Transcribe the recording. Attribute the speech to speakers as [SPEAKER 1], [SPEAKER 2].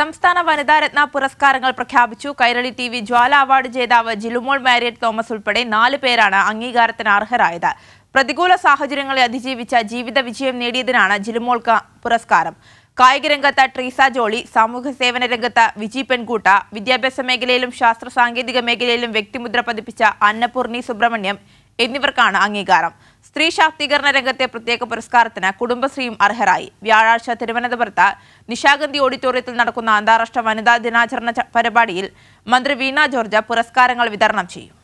[SPEAKER 1] സംസ്ഥാന വനിതാരത്ന പുരസ്കാരങ്ങൾ പ്രഖ്യാപിച്ചു Kairali T V Jwala award ജേതാവ് ജിലുമോൾ മാരിയറ്റ് തോമസ് ഉൾപ്പെടെ നാല് പേരാണ് അംഗീകാരത്തിന് അർഹരായത് പ്രതികൂല സാഹചര്യങ്ങളെ അതിജീവിച്ച ജീവിത വിജയം നേടിയതിനാണ് ജിലുമോൾക്ക് പുരസ്കാരം കായിക രംഗത്ത് ട്രീസ ജോളി സാമൂഹ്യ സേവന രംഗത്ത് വിജി പെൺകൂട്ട വിദ്യാഭ്യാസ മേഖലയിലും ശാസ്ത്ര സാങ്കേതിക മേഖലയിലും വ്യക്തിമുദ്ര പതിപ്പിച്ച അന്നപൂർണി സുബ്രഹ്മണ്യം എന്നിവർക്കാണ് അംഗീകാരം സ്ത്രീ ശാക്തീകരണ രംഗത്തെ പ്രത്യേക പുരസ്കാരത്തിന് കുടുംബശ്രീയും അർഹരായി വ്യാഴാഴ്ച തിരുവനന്തപുരത്ത് നിശാഗന്ധി ഓഡിറ്റോറിയത്തിൽ നടക്കുന്ന അന്താരാഷ്ട്ര വനിതാ ദിനാചരണ പരിപാടിയിൽ മന്ത്രി വീണ ജോർജ് പുരസ്കാരങ്ങൾ വിതരണം ചെയ്യും